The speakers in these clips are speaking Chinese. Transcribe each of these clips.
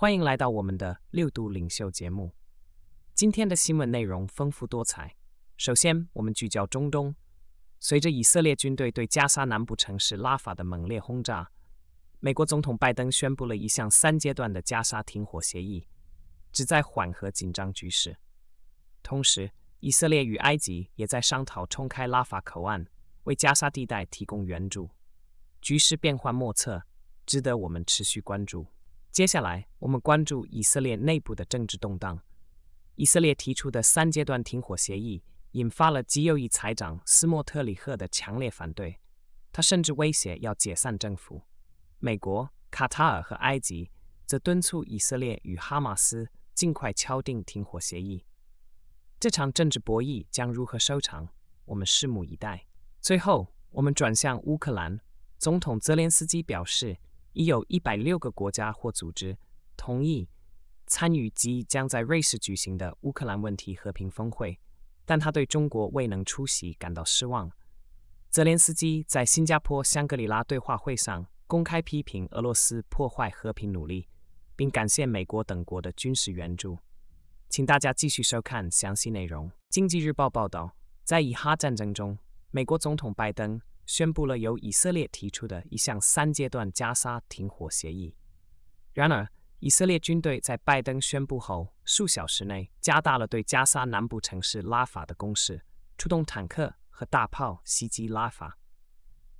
欢迎来到我们的六度领袖节目。今天的新闻内容丰富多彩。首先，我们聚焦中东。随着以色列军队对加沙南部城市拉法的猛烈轰炸，美国总统拜登宣布了一项三阶段的加沙停火协议，旨在缓和紧张局势。同时，以色列与埃及也在商讨冲开拉法口岸，为加沙地带提供援助。局势变幻莫测，值得我们持续关注。接下来，我们关注以色列内部的政治动荡。以色列提出的三阶段停火协议，引发了极右翼财长斯莫特里赫的强烈反对，他甚至威胁要解散政府。美国、卡塔尔和埃及则敦促以色列与哈马斯尽快敲定停火协议。这场政治博弈将如何收场？我们拭目以待。最后，我们转向乌克兰。总统泽连斯基表示。已有一百六个国家或组织同意参与即将在瑞士举行的乌克兰问题和平峰会，但他对中国未能出席感到失望。泽连斯基在新加坡香格里拉对话会上公开批评俄罗斯破坏和平努力，并感谢美国等国的军事援助。请大家继续收看详细内容。经济日报报道，在以哈战争中，美国总统拜登。宣布了由以色列提出的一项三阶段加沙停火协议。然而，以色列军队在拜登宣布后数小时内加大了对加沙南部城市拉法的攻势，出动坦克和大炮袭击拉法。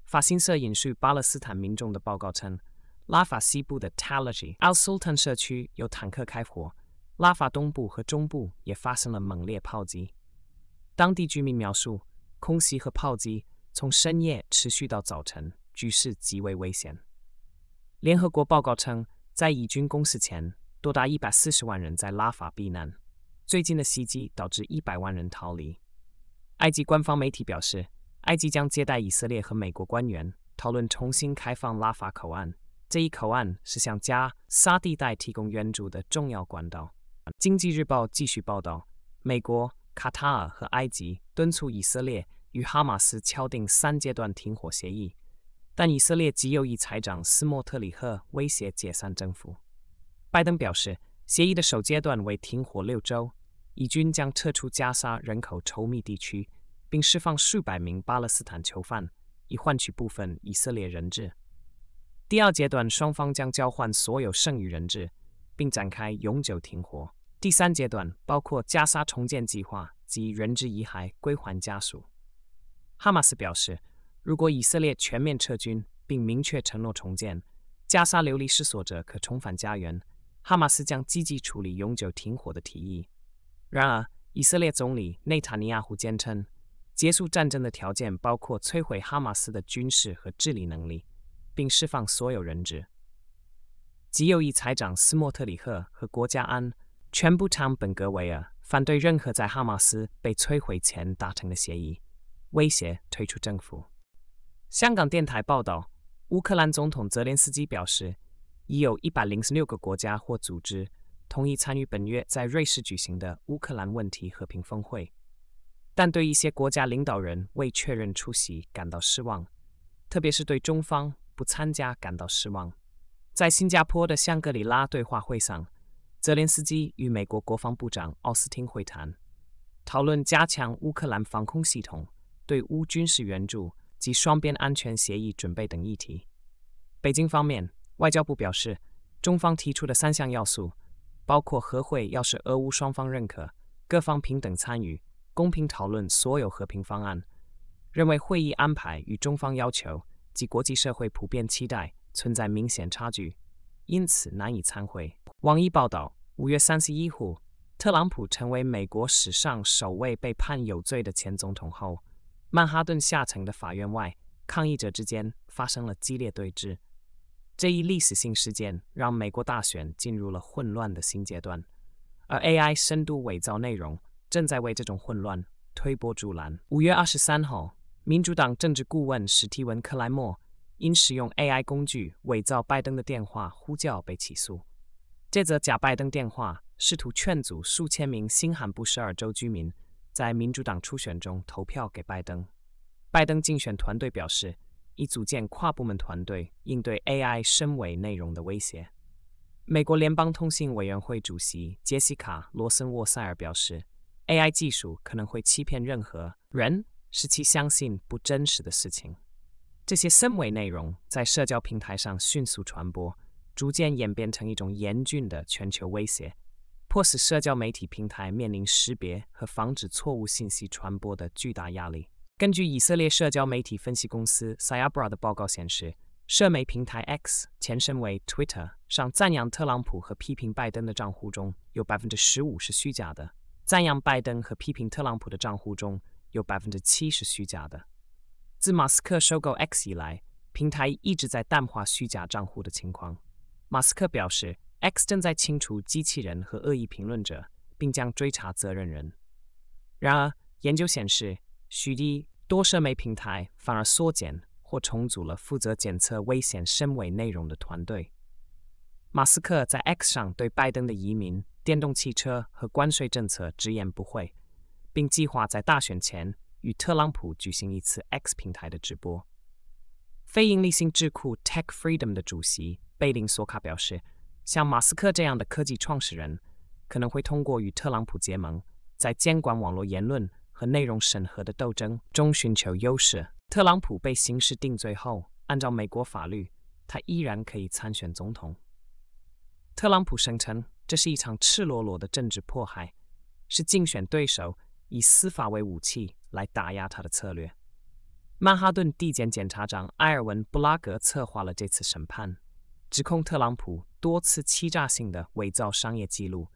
法新社引述巴勒斯坦民众的报告称，拉法西部的 Tel al-Sultan 社区有坦克开火，拉法东部和中部也发生了猛烈炮击。当地居民描述空袭和炮击。从深夜持续到早晨，局势极为危险。联合国报告称，在以军攻势前，多达百四十万人在拉法避难。最近的袭击导致一百万人逃离。埃及官方媒体表示，埃及将接待以色列和美国官员，讨论重新开放拉法口岸。这一口岸是向加沙地带提供援助的重要管道。经济日报继续报道，美国、卡塔尔和埃及敦促以色列。与哈马斯敲定三阶段停火协议，但以色列极右翼财长斯莫特里赫威胁解散政府。拜登表示，协议的首阶段为停火六周，以军将撤出加沙人口稠密地区，并释放数百名巴勒斯坦囚犯，以换取部分以色列人质。第二阶段，双方将交换所有剩余人质，并展开永久停火。第三阶段包括加沙重建计划及人质遗骸归还家属。哈马斯表示，如果以色列全面撤军，并明确承诺重建加沙、流离失所者可重返家园，哈马斯将积极处理永久停火的提议。然而，以色列总理内塔尼亚胡坚称，结束战争的条件包括摧毁哈马斯的军事和治理能力，并释放所有人质。极右翼财长斯莫特里赫和国家安全部长本格维尔反对任何在哈马斯被摧毁前达成的协议。威胁退出政府。香港电台报道，乌克兰总统泽连斯基表示，已有一百零六个国家或组织同意参与本月在瑞士举行的乌克兰问题和平峰会，但对一些国家领导人未确认出席感到失望，特别是对中方不参加感到失望。在新加坡的香格里拉对话会上，泽连斯基与美国国防部长奥斯汀会谈，讨论加强乌克兰防空系统。对乌军事援助及双边安全协议准备等议题。北京方面，外交部表示，中方提出的三项要素包括：和会要使俄乌双方认可，各方平等参与，公平讨论所有和平方案。认为会议安排与中方要求及国际社会普遍期待存在明显差距，因此难以参会。网易报道，五月三十一日，特朗普成为美国史上首位被判有罪的前总统后。曼哈顿下层的法院外，抗议者之间发生了激烈对峙。这一历史性事件让美国大选进入了混乱的新阶段，而 AI 深度伪造内容正在为这种混乱推波助澜。五月二十三号，民主党政治顾问史蒂文克莱默因使用 AI 工具伪造拜登的电话呼叫被起诉。这则假拜登电话试图劝阻数千名新罕布什尔州居民。在民主党初选中投票给拜登。拜登竞选团队表示，已组建跨部门团队应对 AI 深维内容的威胁。美国联邦通信委员会主席杰西卡·罗森沃塞尔表示，AI 技术可能会欺骗任何人，使其相信不真实的事情。这些深维内容在社交平台上迅速传播，逐渐演变成一种严峻的全球威胁。迫使社交媒体平台面临识别和防止错误信息传播的巨大压力。根据以色列社交媒体分析公司 Saabra 的报告显示，社媒平台 X（ 前身为 Twitter） 上赞扬特朗普和批评拜登的账户中有百分之十五是虚假的；赞扬拜登和批评特朗普的账户中有百分之七是虚假的。自马斯克收购 X 以来，平台一直在淡化虚假账户的情况。马斯克表示。X 正在清除机器人和恶意评论者，并将追查责任人。然而，研究显示，许多多设备平台反而缩减或重组了负责检测危险深伪内容的团队。马斯克在 X 上对拜登的移民、电动汽车和关税政策直言不讳，并计划在大选前与特朗普举行一次 X 平台的直播。非营利性智库 Tech Freedom 的主席贝林索卡表示。像马斯克这样的科技创始人，可能会通过与特朗普结盟，在监管网络言论和内容审核的斗争中寻求优势。特朗普被刑事定罪后，按照美国法律，他依然可以参选总统。特朗普声称，这是一场赤裸裸的政治迫害，是竞选对手以司法为武器来打压他的策略。曼哈顿地检检察长埃尔文·布拉格策划了这次审判。指控特朗普多次欺诈性的伪造商业记录，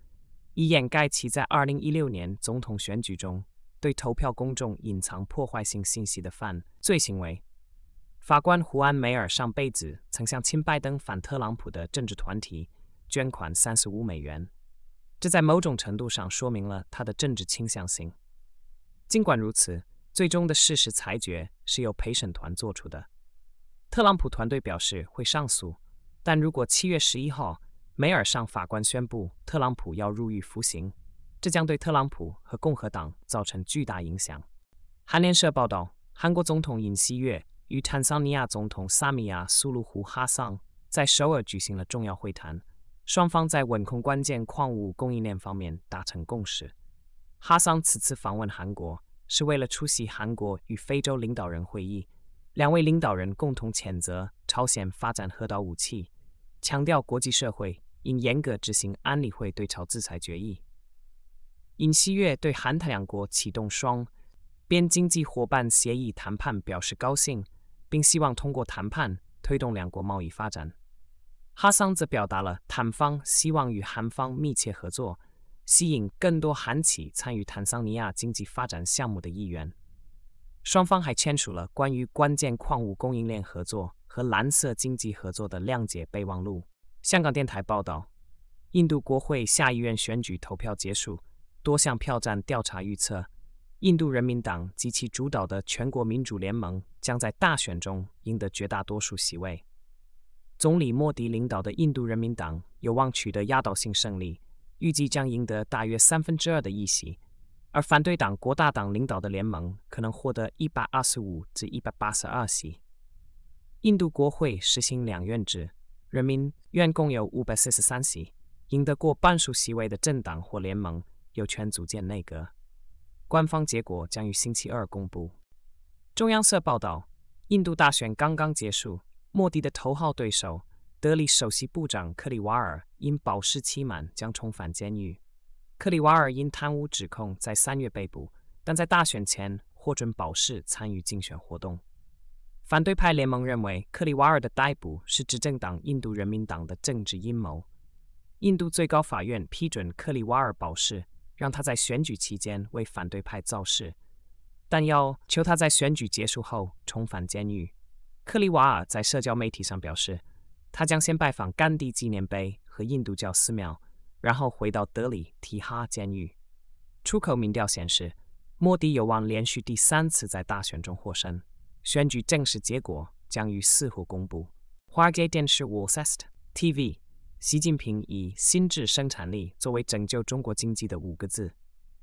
以掩盖其在2016年总统选举中对投票公众隐藏破坏性信息的犯罪行为。法官胡安·梅尔上辈子曾向亲拜登反特朗普的政治团体捐款35美元，这在某种程度上说明了他的政治倾向性。尽管如此，最终的事实裁决是由陪审团做出的。特朗普团队表示会上诉。但如果七月十一号，梅尔上法官宣布特朗普要入狱服刑，这将对特朗普和共和党造成巨大影响。韩联社报道，韩国总统尹锡悦与坦桑尼亚总统萨米亚·苏鲁胡·哈桑在首尔举行了重要会谈，双方在稳控关键矿物供应链方面达成共识。哈桑此次访问韩国是为了出席韩国与非洲领导人会议，两位领导人共同谴责朝鲜发展核导武器。强调国际社会应严格执行安理会对朝制裁决议。尹锡悦对韩坦两国启动双边经济伙伴协议谈判表示高兴，并希望通过谈判推动两国贸易发展。哈桑则表达了谈方希望与韩方密切合作，吸引更多韩企参与坦桑尼亚经济发展项目的意愿。双方还签署了关于关键矿物供应链合作。和蓝色经济合作的谅解备忘录。香港电台报道，印度国会下议院选举投票结束，多项票站调查预测，印度人民党及其主导的全国民主联盟将在大选中赢得绝大多数席位。总理莫迪领导的印度人民党有望取得压倒性胜利，预计将赢得大约三分之二的议席，而反对党国大党领导的联盟可能获得一百二十五至一百八十二席。印度国会实行两院制，人民院共有五百四十三席，赢得过半数席位的政党或联盟有权组建内阁。官方结果将于星期二公布。中央社报道，印度大选刚刚结束，莫迪的头号对手、德里首席部长克里瓦尔因保释期满将重返监狱。克里瓦尔因贪污指控在三月被捕，但在大选前获准保释参与竞选活动。反对派联盟认为，克里瓦尔的逮捕是执政党印度人民党的政治阴谋。印度最高法院批准克里瓦尔保释，让他在选举期间为反对派造势，但要求他在选举结束后重返监狱。克里瓦尔在社交媒体上表示，他将先拜访甘地纪念碑和印度教寺庙，然后回到德里提哈监狱。出口民调显示，莫迪有望连续第三次在大选中获胜。选举正式结果将于四日公布。花街电视五 s 三 T V。习近平以“新质生产力”作为拯救中国经济的五个字。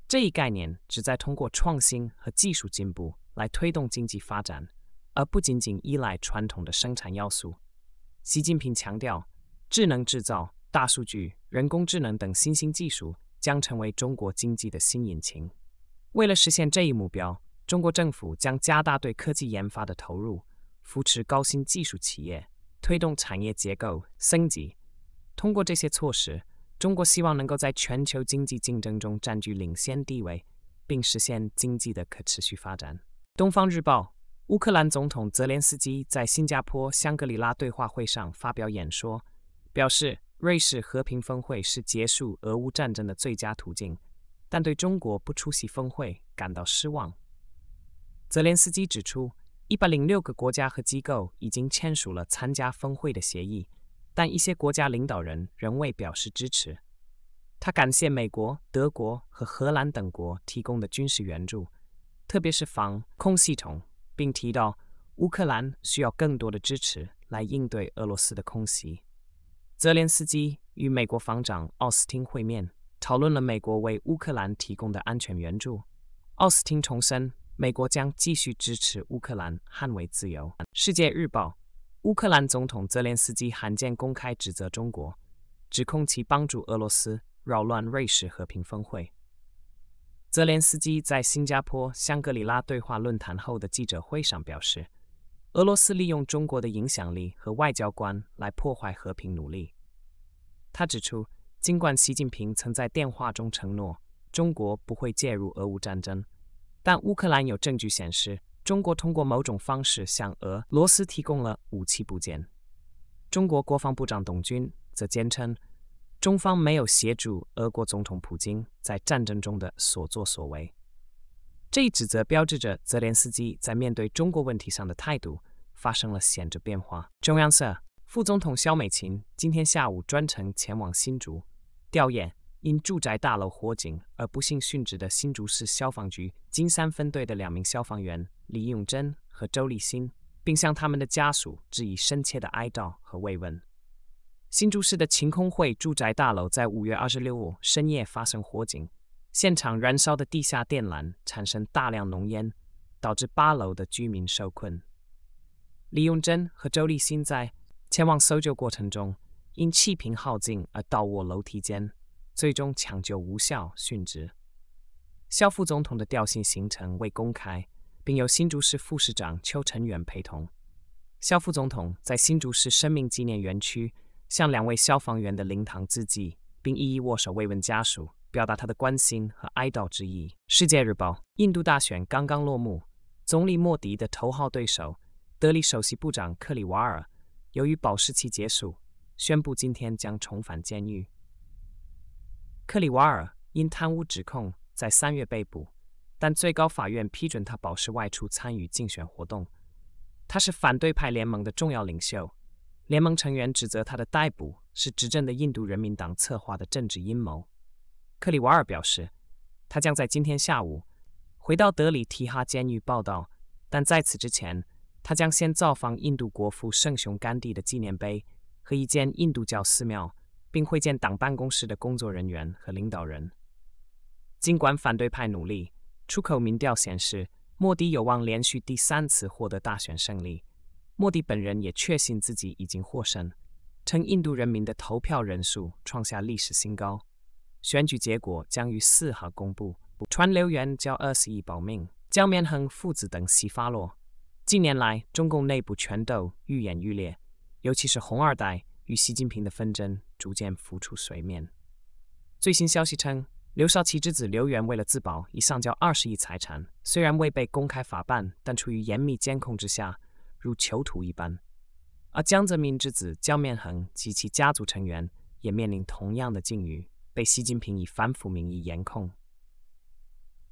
这一概念旨在通过创新和技术进步来推动经济发展，而不仅仅依赖传统的生产要素。习近平强调，智能制造、大数据、人工智能等新兴技术将成为中国经济的新引擎。为了实现这一目标，中国政府将加大对科技研发的投入，扶持高新技术企业，推动产业结构升级。通过这些措施，中国希望能够在全球经济竞争中占据领先地位，并实现经济的可持续发展。东方日报：乌克兰总统泽连斯基在新加坡香格里拉对话会上发表演说，表示瑞士和平峰会是结束俄乌战争的最佳途径，但对中国不出席峰会感到失望。泽连斯基指出，106个国家和机构已经签署了参加峰会的协议，但一些国家领导人仍未表示支持。他感谢美国、德国和荷兰等国提供的军事援助，特别是防空系统，并提到乌克兰需要更多的支持来应对俄罗斯的空袭。泽连斯基与美国防长奥斯汀会面，讨论了美国为乌克兰提供的安全援助。奥斯汀重申。美国将继续支持乌克兰捍卫自由。世界日报，乌克兰总统泽连斯基罕见公开指责中国，指控其帮助俄罗斯扰乱瑞士和平峰会。泽连斯基在新加坡香格里拉对话论坛后的记者会上表示，俄罗斯利用中国的影响力和外交官来破坏和平努力。他指出，尽管习近平曾在电话中承诺中国不会介入俄乌战争。但乌克兰有证据显示，中国通过某种方式向俄罗斯提供了武器部件。中国国防部长董军则坚称，中方没有协助俄国总统普京在战争中的所作所为。这一指责标志着泽连斯基在面对中国问题上的态度发生了显著变化。中央社副总统肖美琴今天下午专程前往新竹吊唁。因住宅大楼火警而不幸殉职的新竹市消防局金山分队的两名消防员李永贞和周立新，并向他们的家属致以深切的哀悼和慰问。新竹市的晴空会住宅大楼在五月二十六日深夜发生火警，现场燃烧的地下电缆产生大量浓烟，导致八楼的居民受困。李永贞和周立新在前往搜救过程中，因气瓶耗尽而倒卧楼梯间。最终抢救无效，殉职。肖副总统的调性行程未公开，并由新竹市副市长邱臣远陪同。肖副总统在新竹市生命纪念园区向两位消防员的灵堂致祭，并一一握手慰问家属，表达他的关心和哀悼之意。《世界日报》：印度大选刚刚落幕，总理莫迪的头号对手、德里首席部长克里瓦尔，由于保释期结束，宣布今天将重返监狱。克里瓦尔因贪污指控在三月被捕，但最高法院批准他保释外出参与竞选活动。他是反对派联盟的重要领袖，联盟成员指责他的逮捕是执政的印度人民党策划的政治阴谋。克里瓦尔表示，他将在今天下午回到德里提哈监狱报到，但在此之前，他将先造访印度国父圣雄甘地的纪念碑和一间印度教寺庙。并会见党办公室的工作人员和领导人。尽管反对派努力，出口民调显示莫迪有望连续第三次获得大选胜利。莫迪本人也确信自己已经获胜，称印度人民的投票人数创下历史新高。选举结果将于四号公布。传留员交二十亿保命，江绵恒父子等悉发落。近年来，中共内部权斗愈演愈烈，尤其是红二代。与习近平的纷争逐渐浮出水面。最新消息称，刘少奇之子刘源为了自保，已上交二十亿财产。虽然未被公开法办，但处于严密监控之下，如囚徒一般。而江泽民之子江面恒及其家族成员也面临同样的境遇，被习近平以反腐名义严控。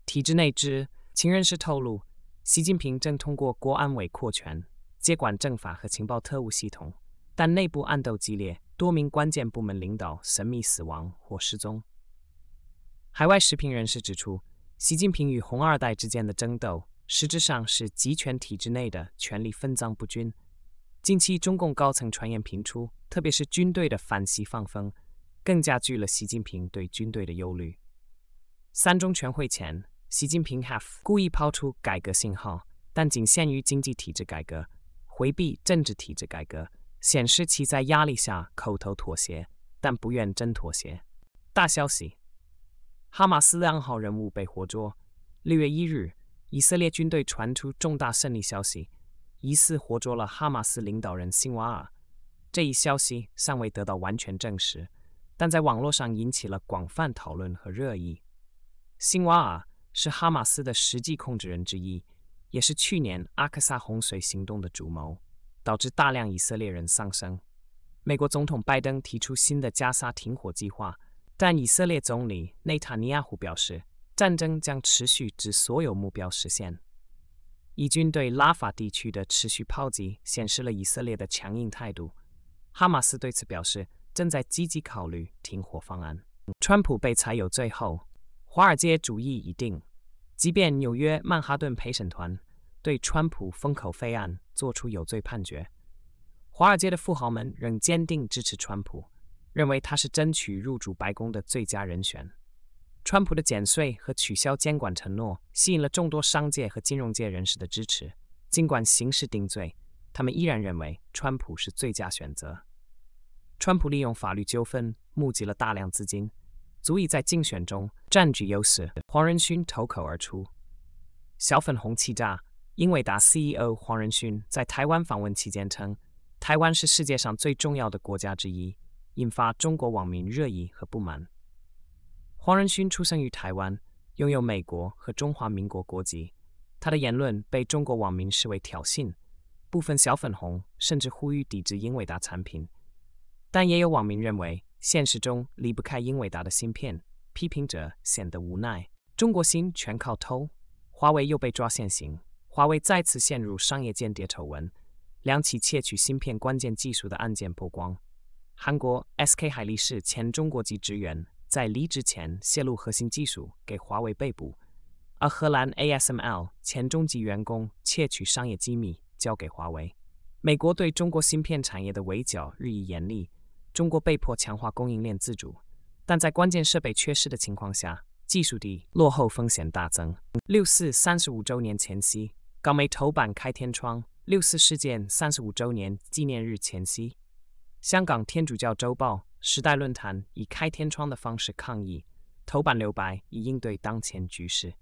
体制内知，情人士透露，习近平正通过国安委扩权，接管政法和情报特务系统。但内部暗斗激烈，多名关键部门领导神秘死亡或失踪。海外时评人士指出，习近平与“红二代”之间的争斗，实质上是集权体制内的权力分赃不均。近期中共高层传言频出，特别是军队的反习放风，更加剧了习近平对军队的忧虑。三中全会前，习近平 have 故意抛出改革信号，但仅限于经济体制改革，回避政治体制改革。显示其在压力下口头妥协，但不愿真妥协。大消息：哈马斯暗号人物被活捉。六月一日，以色列军队传出重大胜利消息，疑似活捉了哈马斯领导人辛瓦尔。这一消息尚未得到完全证实，但在网络上引起了广泛讨论和热议。辛瓦尔是哈马斯的实际控制人之一，也是去年阿克萨洪水行动的主谋。导致大量以色列人丧生。美国总统拜登提出新的加沙停火计划，但以色列总理内塔尼亚胡表示，战争将持续至所有目标实现。以军对拉法地区的持续炮击显示了以色列的强硬态度。哈马斯对此表示，正在积极考虑停火方案。川普被裁有罪后，华尔街主义已定，即便纽约曼哈顿陪审团。对川普封口费案作出有罪判决，华尔街的富豪们仍坚定支持川普，认为他是争取入主白宫的最佳人选。川普的减税和取消监管承诺吸引了众多商界和金融界人士的支持，尽管刑事定罪，他们依然认为川普是最佳选择。川普利用法律纠纷募集了大量资金，足以在竞选中占据优势。黄仁勋脱口而出：“小粉红欺诈。”英伟达 CEO 黄仁勋在台湾访问期间称，台湾是世界上最重要的国家之一，引发中国网民热议和不满。黄仁勋出生于台湾，拥有美国和中华民国国籍，他的言论被中国网民视为挑衅。部分小粉红甚至呼吁抵制英伟达产品，但也有网民认为，现实中离不开英伟达的芯片。批评者显得无奈：中国芯全靠偷，华为又被抓现行。华为再次陷入商业间谍丑闻，两起窃取芯片关键技术的案件曝光。韩国 SK 海力士前中国籍职员在离职前泄露核心技术给华为被捕，而荷兰 ASML 前中级员工窃取商业机密交给华为。美国对中国芯片产业的围剿日益严厉，中国被迫强化供应链自主，但在关键设备缺失的情况下，技术地落后风险大增。六四三十五周年前夕。港媒头版开天窗，六四事件三十五周年纪念日前夕，香港天主教周报《时代论坛》以开天窗的方式抗议，头版留白以应对当前局势。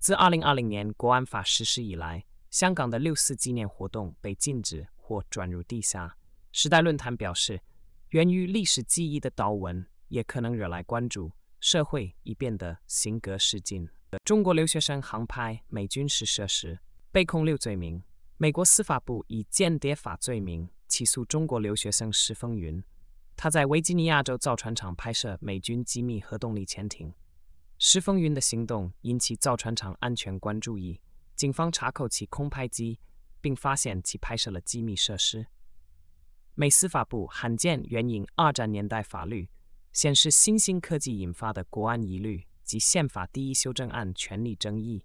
自二零二零年国安法实施以来，香港的六四纪念活动被禁止或转入地下。《时代论坛》表示，源于历史记忆的导文也可能惹来关注。社会已变得形格势禁。中国留学生航拍美军实射时。被控六罪名，美国司法部以间谍法罪名起诉中国留学生石风云。他在维吉尼亚州造船厂拍摄美军机密核动力潜艇。石风云的行动引起造船厂安全关注，意，警方查扣其空拍机，并发现其拍摄了机密设施。美司法部罕见援引二战年代法律，显示新兴科技引发的国安疑虑及宪法第一修正案权利争议。